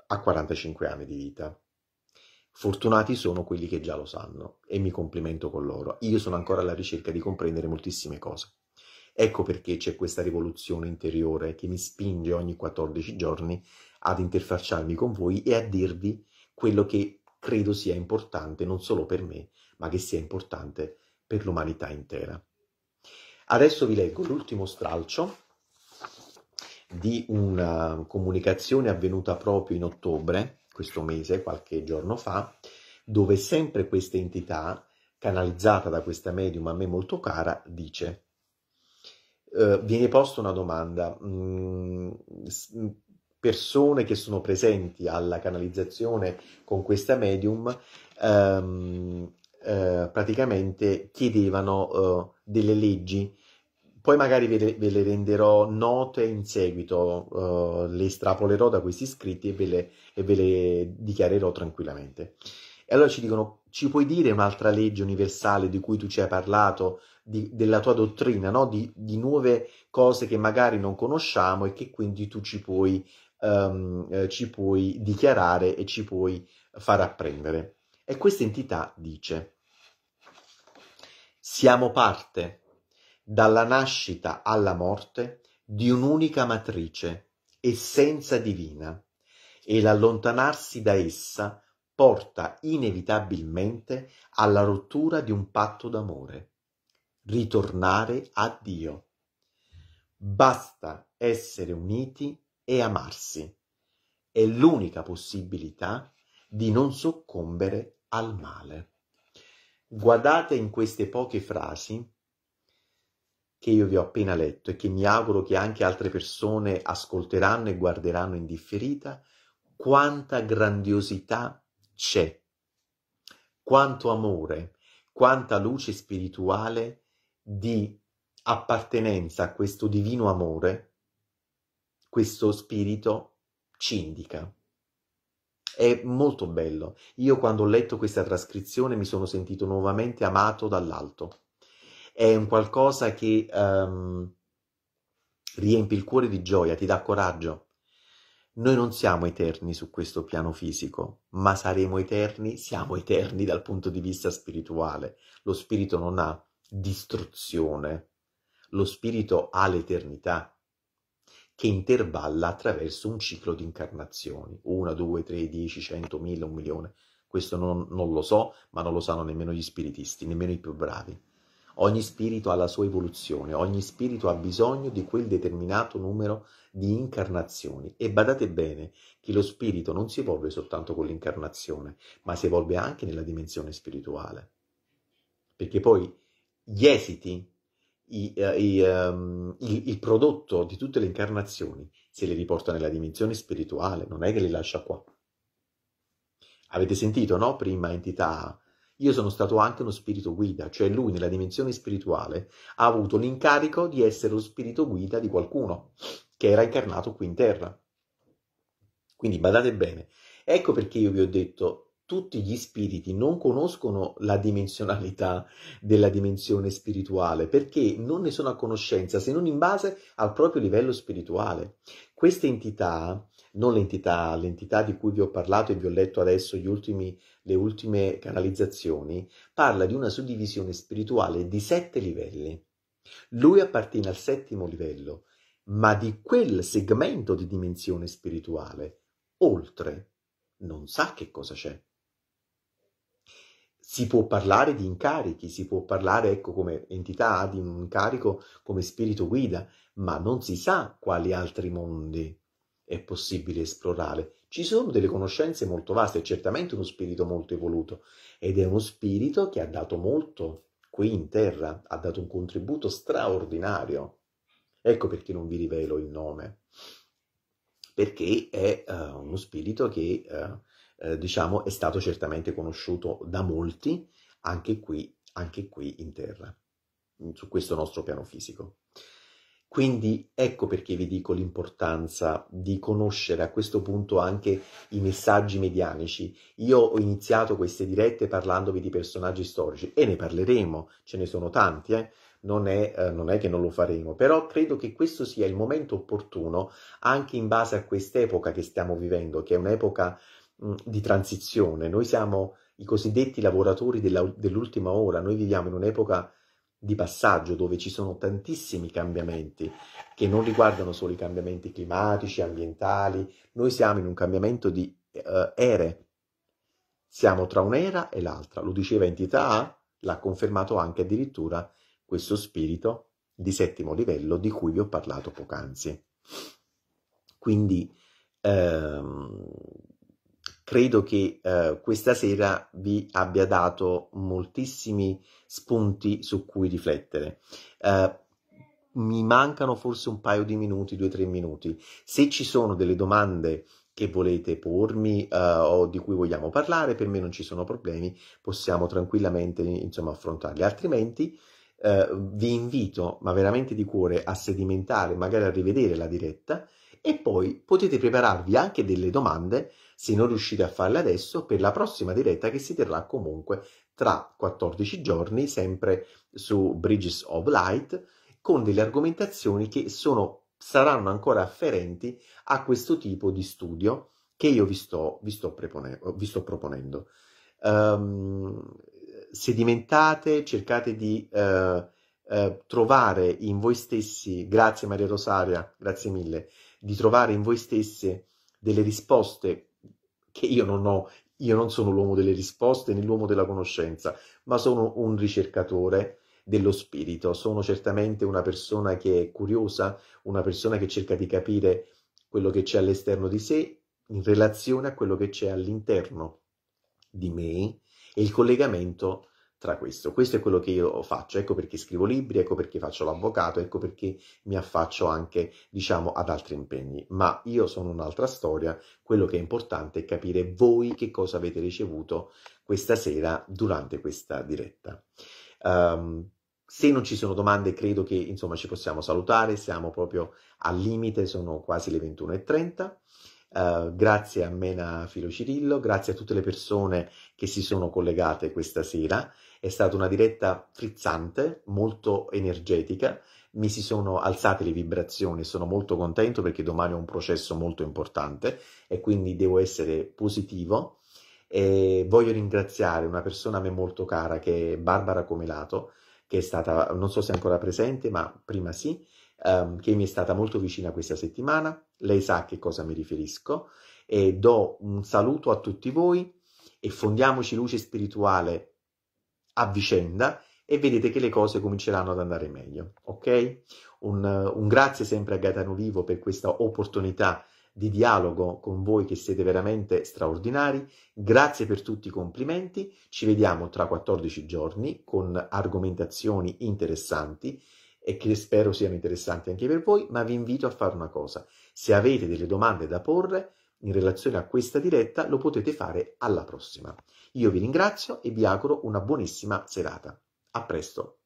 a 45 anni di vita. Fortunati sono quelli che già lo sanno e mi complimento con loro. Io sono ancora alla ricerca di comprendere moltissime cose. Ecco perché c'è questa rivoluzione interiore che mi spinge ogni 14 giorni ad interfacciarmi con voi e a dirvi quello che credo sia importante non solo per me, ma che sia importante per l'umanità intera. Adesso vi leggo l'ultimo stralcio di una comunicazione avvenuta proprio in ottobre questo mese, qualche giorno fa, dove sempre questa entità, canalizzata da questa medium a me molto cara, dice eh, viene posta una domanda, mh, mm, mm, persone che sono presenti alla canalizzazione con questa medium ehm, eh, praticamente chiedevano eh, delle leggi poi magari ve le, ve le renderò note in seguito, uh, le estrapolerò da questi scritti e ve, le, e ve le dichiarerò tranquillamente. E allora ci dicono, ci puoi dire un'altra legge universale di cui tu ci hai parlato, di, della tua dottrina, no? di, di, nuove cose che magari non conosciamo e che quindi tu ci puoi, um, eh, ci puoi dichiarare e ci puoi far apprendere. E questa entità dice, siamo parte dalla nascita alla morte, di un'unica matrice, essenza divina, e l'allontanarsi da essa porta inevitabilmente alla rottura di un patto d'amore. Ritornare a Dio. Basta essere uniti e amarsi. È l'unica possibilità di non soccombere al male. Guardate in queste poche frasi che io vi ho appena letto e che mi auguro che anche altre persone ascolteranno e guarderanno indifferita, quanta grandiosità c'è, quanto amore, quanta luce spirituale di appartenenza a questo divino amore, questo spirito ci indica. È molto bello. Io quando ho letto questa trascrizione mi sono sentito nuovamente amato dall'alto è un qualcosa che um, riempie il cuore di gioia, ti dà coraggio. Noi non siamo eterni su questo piano fisico, ma saremo eterni, siamo eterni dal punto di vista spirituale. Lo spirito non ha distruzione, lo spirito ha l'eternità che intervalla attraverso un ciclo di incarnazioni, una, due, tre, dieci, cento, mille, un milione. Questo non, non lo so, ma non lo sanno nemmeno gli spiritisti, nemmeno i più bravi. Ogni spirito ha la sua evoluzione, ogni spirito ha bisogno di quel determinato numero di incarnazioni. E badate bene che lo spirito non si evolve soltanto con l'incarnazione, ma si evolve anche nella dimensione spirituale. Perché poi gli esiti, i, eh, i, um, il, il prodotto di tutte le incarnazioni, se le riporta nella dimensione spirituale, non è che le lascia qua. Avete sentito, no? Prima entità io sono stato anche uno spirito guida, cioè lui nella dimensione spirituale ha avuto l'incarico di essere lo spirito guida di qualcuno che era incarnato qui in terra. Quindi badate bene, ecco perché io vi ho detto tutti gli spiriti non conoscono la dimensionalità della dimensione spirituale perché non ne sono a conoscenza se non in base al proprio livello spirituale. Queste entità non l'entità, l'entità di cui vi ho parlato e vi ho letto adesso ultimi, le ultime canalizzazioni, parla di una suddivisione spirituale di sette livelli. Lui appartiene al settimo livello, ma di quel segmento di dimensione spirituale, oltre, non sa che cosa c'è. Si può parlare di incarichi, si può parlare, ecco, come entità di un incarico come spirito guida, ma non si sa quali altri mondi è possibile esplorare. Ci sono delle conoscenze molto vaste, è certamente uno spirito molto evoluto ed è uno spirito che ha dato molto qui in terra, ha dato un contributo straordinario. Ecco perché non vi rivelo il nome, perché è uh, uno spirito che uh, eh, diciamo, è stato certamente conosciuto da molti anche qui, anche qui in terra, su questo nostro piano fisico. Quindi ecco perché vi dico l'importanza di conoscere a questo punto anche i messaggi medianici. Io ho iniziato queste dirette parlandovi di personaggi storici e ne parleremo, ce ne sono tanti, eh? Non è, eh, non è, che non lo faremo, però credo che questo sia il momento opportuno anche in base a quest'epoca che stiamo vivendo, che è un'epoca mh, di transizione. Noi siamo i cosiddetti lavoratori della, dell'ultima ora, noi viviamo in un'epoca di passaggio dove ci sono tantissimi cambiamenti che non riguardano solo i cambiamenti climatici, ambientali, noi siamo in un cambiamento di uh, ere, siamo tra un'era e l'altra, lo diceva entità A, l'ha confermato anche addirittura questo spirito di settimo livello di cui vi ho parlato poc'anzi. Quindi ehm, credo che eh, questa sera vi abbia dato moltissimi spunti su cui riflettere. Eh, mi mancano forse un paio di minuti, due o tre minuti. Se ci sono delle domande che volete pormi eh, o di cui vogliamo parlare, per me non ci sono problemi, possiamo tranquillamente insomma, affrontarli. Altrimenti eh, vi invito, ma veramente di cuore, a sedimentare, magari a rivedere la diretta e poi potete prepararvi anche delle domande se non riuscite a farle adesso, per la prossima diretta che si terrà comunque tra 14 giorni, sempre su Bridges of Light, con delle argomentazioni che sono, saranno ancora afferenti a questo tipo di studio che io vi sto, vi sto, prepone- vi sto proponendo. Um, sedimentate, cercate di uh, uh, trovare in voi stessi, grazie Maria Rosaria, grazie mille, di trovare in voi stessi delle risposte che io non ho, io non sono l'uomo delle risposte né l'uomo della conoscenza, ma sono un ricercatore dello spirito, sono certamente una persona che è curiosa, una persona che cerca di capire quello che c'è all'esterno di sé in relazione a quello che c'è all'interno di me e il collegamento tra questo. Questo è quello che io faccio, ecco perché scrivo libri, ecco perché faccio l'avvocato, ecco perché mi affaccio anche, diciamo, ad altri impegni. Ma io sono un'altra storia, quello che è importante è capire voi che cosa avete ricevuto questa sera durante questa diretta. Um, se non ci sono domande, credo che insomma ci possiamo salutare, siamo proprio al limite, sono quasi le 21.30. Eh, grazie a Mena Filo Cirillo, grazie a tutte le persone che si sono collegate questa sera. È stata una diretta frizzante, molto energetica. Mi si sono alzate le vibrazioni, sono molto contento perché domani ho un processo molto importante e quindi devo essere positivo. E voglio ringraziare una persona a me molto cara che è Barbara Comelato, che è stata, non so se è ancora presente, ma prima sì, ehm, che mi è stata molto vicina questa settimana, lei sa a che cosa mi riferisco e do un saluto a tutti voi e fondiamoci luce spirituale a vicenda e vedete che le cose cominceranno ad andare meglio, ok? Un, un grazie sempre a Gaetano Vivo per questa opportunità di dialogo con voi che siete veramente straordinari. Grazie per tutti i complimenti. Ci vediamo tra 14 giorni con argomentazioni interessanti e che spero siano interessanti anche per voi, ma vi invito a fare una cosa. Se avete delle domande da porre in relazione a questa diretta, lo potete fare alla prossima. Io vi ringrazio e vi auguro una buonissima serata. A presto!